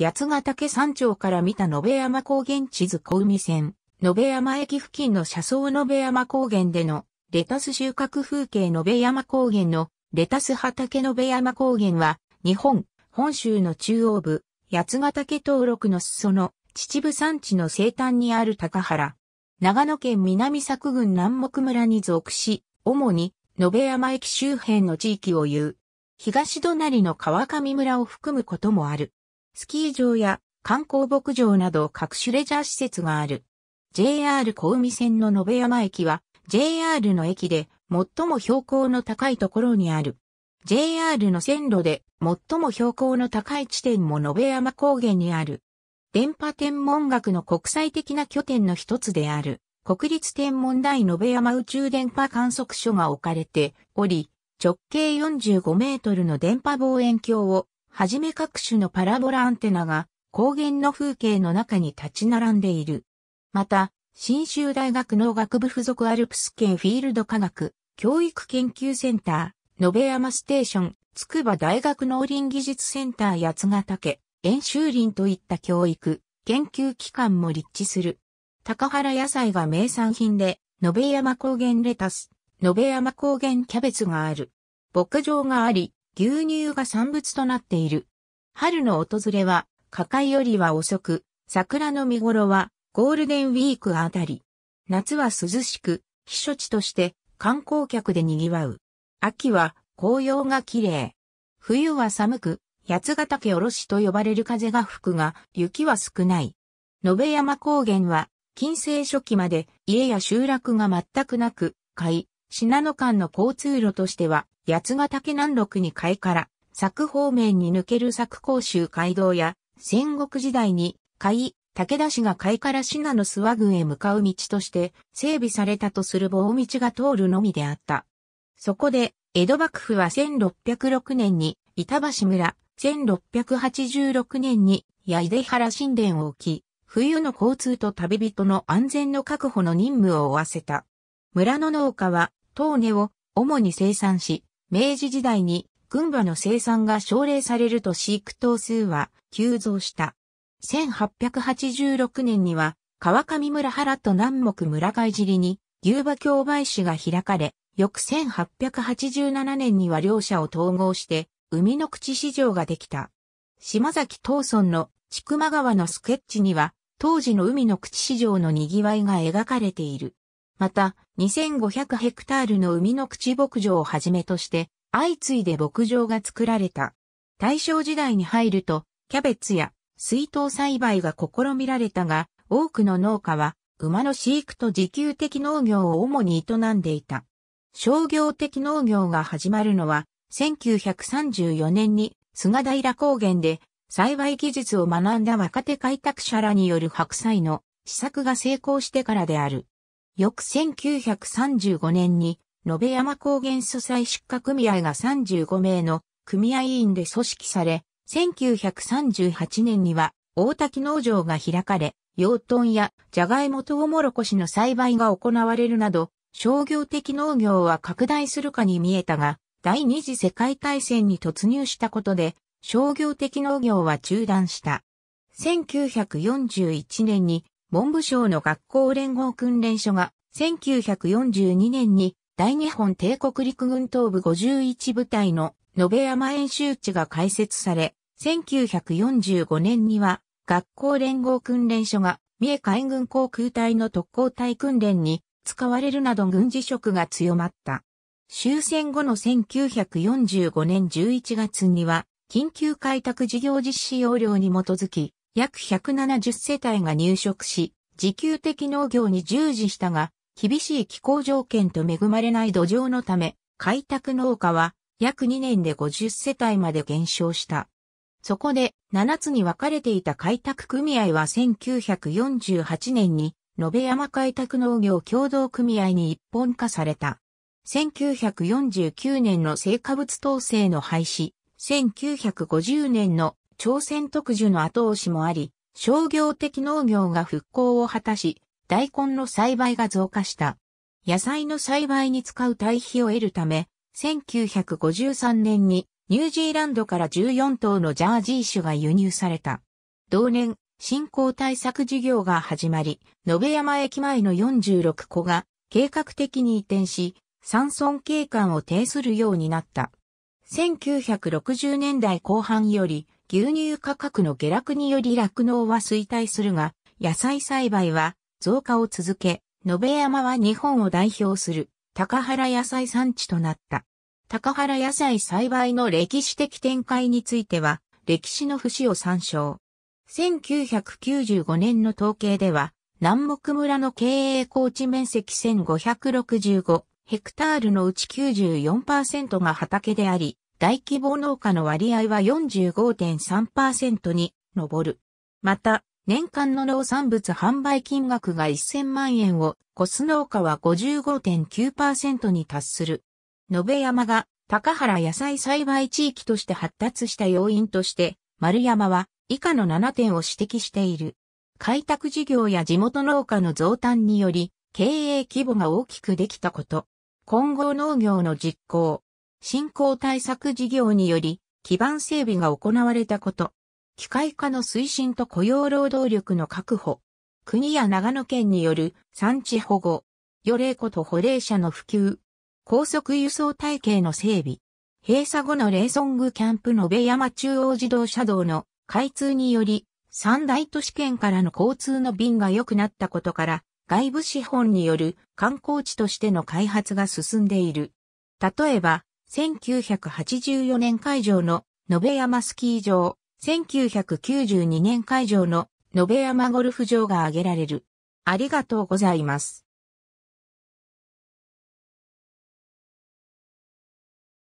八ヶ岳山頂から見た野辺山高原地図小海線、野辺山駅付近の車窓野辺山高原でのレタス収穫風景野辺山高原のレタス畑野辺山高原は日本、本州の中央部、八ヶ岳登録の裾野、秩父山地の西端にある高原。長野県南作郡南木村に属し、主に野辺山駅周辺の地域を言う。東隣の川上村を含むこともある。スキー場や観光牧場など各種レジャー施設がある。JR 小海線の延山駅は JR の駅で最も標高の高いところにある。JR の線路で最も標高の高い地点も延山高原にある。電波天文学の国際的な拠点の一つである、国立天文台延山宇宙電波観測所が置かれており、直径45メートルの電波望遠鏡をはじめ各種のパラボラアンテナが高原の風景の中に立ち並んでいる。また、新州大学農学部附属アルプス県フィールド科学教育研究センター、野辺山ステーション、筑波大学農林技術センター八ヶ岳、遠州林といった教育、研究機関も立地する。高原野菜が名産品で、野辺山高原レタス、野辺山高原キャベツがある。牧場があり、牛乳が産物となっている。春の訪れは、花開よりは遅く、桜の見頃はゴールデンウィークあたり。夏は涼しく、避暑地として観光客で賑わう。秋は紅葉が綺麗。冬は寒く、八ヶ岳おろしと呼ばれる風が吹くが、雪は少ない。野辺山高原は、近世初期まで家や集落が全くなく、海、信濃間の交通路としては八ヶ岳南麓に海から、柵方面に抜ける柵甲州街道や、戦国時代に、海、武田氏が海から信濃諏訪郡へ向かう道として、整備されたとする棒道が通るのみであった。そこで、江戸幕府は1606年に、板橋村、1686年に、八出原神殿を置き、冬の交通と旅人の安全の確保の任務を負わせた。村の農家は、根を主に生産し、明治時代に群馬の生産が奨励されると飼育頭数は急増した。1886年には川上村原と南木村外尻に牛馬競売市が開かれ、翌1887年には両者を統合して海の口市場ができた。島崎東村の千曲川のスケッチには当時の海の口市場の賑わいが描かれている。また、2500ヘクタールの海の口牧場をはじめとして、相次いで牧場が作られた。大正時代に入ると、キャベツや水筒栽培が試みられたが、多くの農家は、馬の飼育と自給的農業を主に営んでいた。商業的農業が始まるのは、1934年に菅平高原で栽培技術を学んだ若手開拓者らによる白菜の試作が成功してからである。翌1935年に、野辺山高原素材出荷組合が35名の組合委員で組織され、1938年には大滝農場が開かれ、養豚やジャガイモトウモロコシの栽培が行われるなど、商業的農業は拡大するかに見えたが、第二次世界大戦に突入したことで、商業的農業は中断した。1941年に文部省の学校連合訓練所が1942年に大日本帝国陸軍東部51部隊の延山演習地が開設され、1945年には学校連合訓練所が三重海軍航空隊の特攻隊訓練に使われるなど軍事色が強まった。終戦後の1945年11月には緊急開拓事業実施要領に基づき約170世帯が入植し、自給的農業に従事したが、厳しい気候条件と恵まれない土壌のため、開拓農家は約2年で50世帯まで減少した。そこで7つに分かれていた開拓組合は1948年に野辺山開拓農業共同組合に一本化された。1949年の成果物統制の廃止、1950年の朝鮮特需の後押しもあり、商業的農業が復興を果たし、大根の栽培が増加した。野菜の栽培に使う堆肥を得るため、1953年にニュージーランドから14頭のジャージー種が輸入された。同年、振興対策事業が始まり、野辺山駅前の46戸が計画的に移転し、山村景観を呈するようになった。1960年代後半より、牛乳価格の下落により酪農は衰退するが、野菜栽培は増加を続け、野辺山は日本を代表する高原野菜産地となった。高原野菜栽培の歴史的展開については、歴史の節を参照。1995年の統計では、南木村の経営高地面積1565ヘクタールのうち94%が畑であり、大規模農家の割合は45.3%に上る。また、年間の農産物販売金額が1000万円をコス農家は55.9%に達する。野辺山が高原野菜栽培地域として発達した要因として、丸山は以下の7点を指摘している。開拓事業や地元農家の増誕により、経営規模が大きくできたこと。今後農業の実行、振興対策事業により、基盤整備が行われたこと、機械化の推進と雇用労働力の確保、国や長野県による産地保護、予霊庫と保霊者の普及、高速輸送体系の整備、閉鎖後のレーソングキャンプ延山中央自動車道の開通により、三大都市圏からの交通の便が良くなったことから、外部資本による観光地としての開発が進んでいる。例えば、1984年会場の延山スキー場、1992年会場の延山ゴルフ場が挙げられる。ありがとうございます。